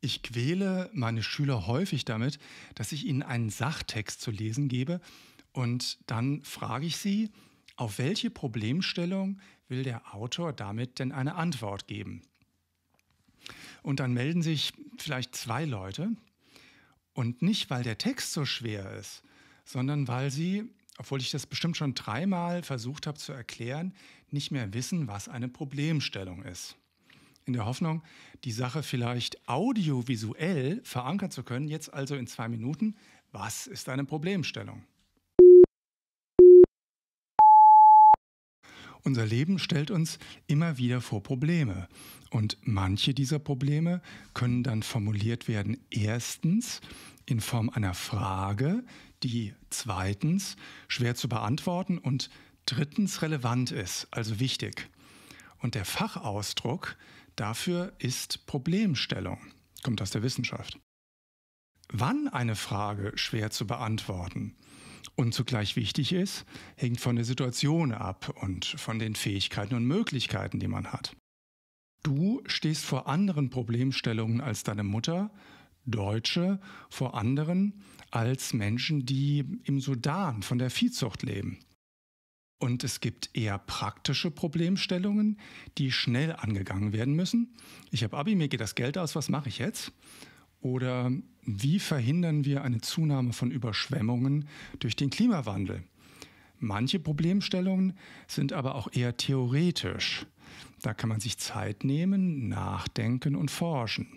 Ich quäle meine Schüler häufig damit, dass ich ihnen einen Sachtext zu lesen gebe und dann frage ich sie, auf welche Problemstellung will der Autor damit denn eine Antwort geben? Und dann melden sich vielleicht zwei Leute und nicht, weil der Text so schwer ist, sondern weil sie, obwohl ich das bestimmt schon dreimal versucht habe zu erklären, nicht mehr wissen, was eine Problemstellung ist in der Hoffnung, die Sache vielleicht audiovisuell verankern zu können. Jetzt also in zwei Minuten. Was ist eine Problemstellung? Unser Leben stellt uns immer wieder vor Probleme. Und manche dieser Probleme können dann formuliert werden, erstens in Form einer Frage, die zweitens schwer zu beantworten und drittens relevant ist, also wichtig. Und der Fachausdruck Dafür ist Problemstellung, kommt aus der Wissenschaft. Wann eine Frage schwer zu beantworten und zugleich wichtig ist, hängt von der Situation ab und von den Fähigkeiten und Möglichkeiten, die man hat. Du stehst vor anderen Problemstellungen als deine Mutter, Deutsche vor anderen als Menschen, die im Sudan von der Viehzucht leben und es gibt eher praktische Problemstellungen, die schnell angegangen werden müssen. Ich habe Abi, mir geht das Geld aus, was mache ich jetzt? Oder wie verhindern wir eine Zunahme von Überschwemmungen durch den Klimawandel? Manche Problemstellungen sind aber auch eher theoretisch. Da kann man sich Zeit nehmen, nachdenken und forschen.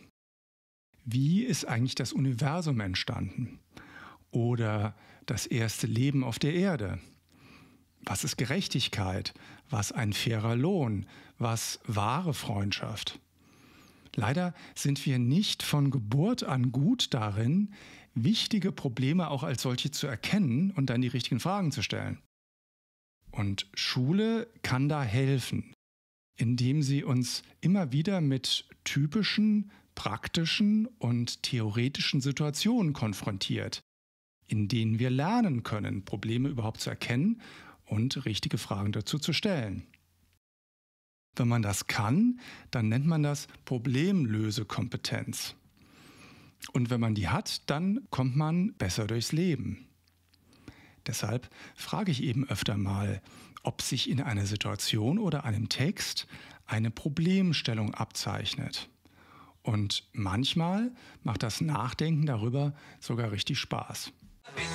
Wie ist eigentlich das Universum entstanden? Oder das erste Leben auf der Erde? Was ist Gerechtigkeit? Was ein fairer Lohn? Was wahre Freundschaft? Leider sind wir nicht von Geburt an gut darin, wichtige Probleme auch als solche zu erkennen und dann die richtigen Fragen zu stellen. Und Schule kann da helfen, indem sie uns immer wieder mit typischen, praktischen und theoretischen Situationen konfrontiert, in denen wir lernen können, Probleme überhaupt zu erkennen und richtige Fragen dazu zu stellen. Wenn man das kann, dann nennt man das Problemlösekompetenz. Und wenn man die hat, dann kommt man besser durchs Leben. Deshalb frage ich eben öfter mal, ob sich in einer Situation oder einem Text eine Problemstellung abzeichnet. Und manchmal macht das Nachdenken darüber sogar richtig Spaß. Musik